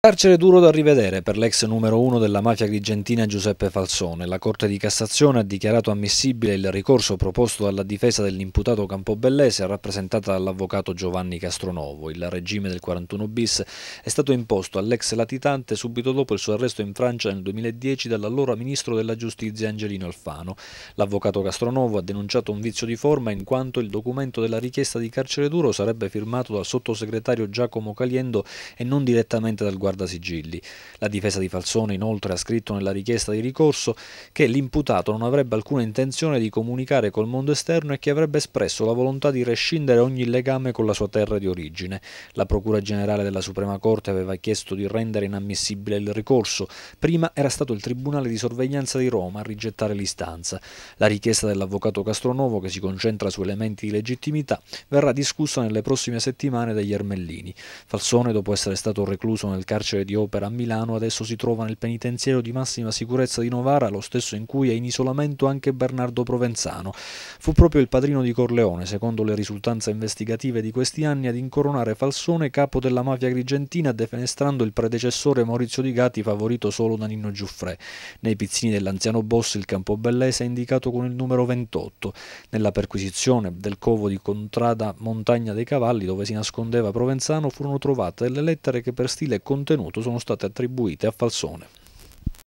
Carcere duro da rivedere per l'ex numero uno della mafia grigentina Giuseppe Falsone. La Corte di Cassazione ha dichiarato ammissibile il ricorso proposto dalla difesa dell'imputato Campobellese rappresentata dall'avvocato Giovanni Castronovo. Il regime del 41 bis è stato imposto all'ex latitante subito dopo il suo arresto in Francia nel 2010 dall'allora ministro della giustizia Angelino Alfano. L'avvocato Castronovo ha denunciato un vizio di forma in quanto il documento della richiesta di carcere duro sarebbe firmato dal sottosegretario Giacomo Caliendo e non direttamente dal guardiano sigilli. La difesa di Falsone inoltre ha scritto nella richiesta di ricorso che l'imputato non avrebbe alcuna intenzione di comunicare col mondo esterno e che avrebbe espresso la volontà di rescindere ogni legame con la sua terra di origine. La Procura Generale della Suprema Corte aveva chiesto di rendere inammissibile il ricorso. Prima era stato il Tribunale di Sorveglianza di Roma a rigettare l'istanza. La richiesta dell'avvocato Castronovo, che si concentra su elementi di legittimità, verrà discussa nelle prossime settimane dagli ermellini. Falsone, dopo essere stato recluso nel carcere carcere di Opera a Milano, adesso si trova nel penitenziario di massima sicurezza di Novara, lo stesso in cui è in isolamento anche Bernardo Provenzano. Fu proprio il padrino di Corleone, secondo le risultanze investigative di questi anni, ad incoronare Falsone capo della mafia grigentina, defenestrando il predecessore Maurizio Di Gatti, favorito solo da Nino Giuffre. Nei pizzini dell'anziano boss il campo bellese è indicato con il numero 28. Nella perquisizione del covo di Contrada Montagna dei Cavalli, dove si nascondeva Provenzano, furono trovate delle lettere che per stile continuo contenuto sono state attribuite a Falsone.